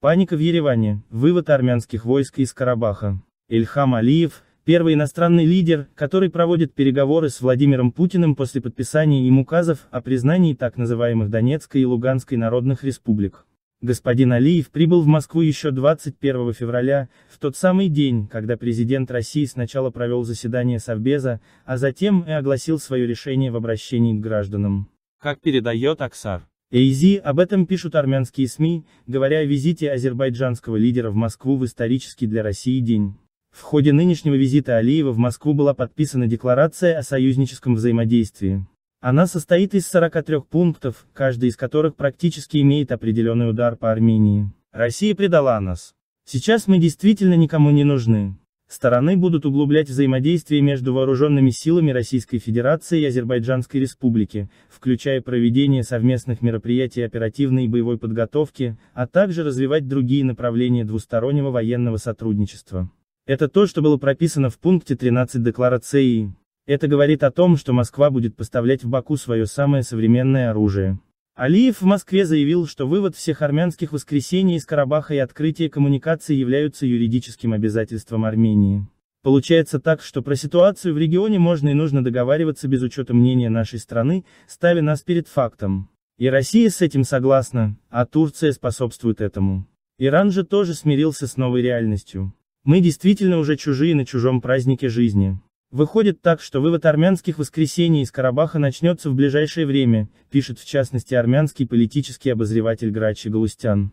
Паника в Ереване, вывод армянских войск из Карабаха. Ильхам Алиев, первый иностранный лидер, который проводит переговоры с Владимиром Путиным после подписания им указов о признании так называемых Донецкой и Луганской народных республик. Господин Алиев прибыл в Москву еще 21 февраля, в тот самый день, когда президент России сначала провел заседание Совбеза, а затем и огласил свое решение в обращении к гражданам. Как передает Аксар. Эйзи, об этом пишут армянские СМИ, говоря о визите азербайджанского лидера в Москву в исторический для России день. В ходе нынешнего визита Алиева в Москву была подписана декларация о союзническом взаимодействии. Она состоит из 43 пунктов, каждый из которых практически имеет определенный удар по Армении. Россия предала нас. Сейчас мы действительно никому не нужны. Стороны будут углублять взаимодействие между вооруженными силами Российской Федерации и Азербайджанской Республики, включая проведение совместных мероприятий оперативной и боевой подготовки, а также развивать другие направления двустороннего военного сотрудничества. Это то, что было прописано в пункте 13 декларации. Это говорит о том, что Москва будет поставлять в Баку свое самое современное оружие. Алиев в Москве заявил, что вывод всех армянских воскресений из Карабаха и открытие коммуникаций являются юридическим обязательством Армении. Получается так, что про ситуацию в регионе можно и нужно договариваться без учета мнения нашей страны, ставя нас перед фактом. И Россия с этим согласна, а Турция способствует этому. Иран же тоже смирился с новой реальностью. Мы действительно уже чужие на чужом празднике жизни. Выходит так, что вывод армянских воскресений из Карабаха начнется в ближайшее время, пишет в частности армянский политический обозреватель Грачи Галустян.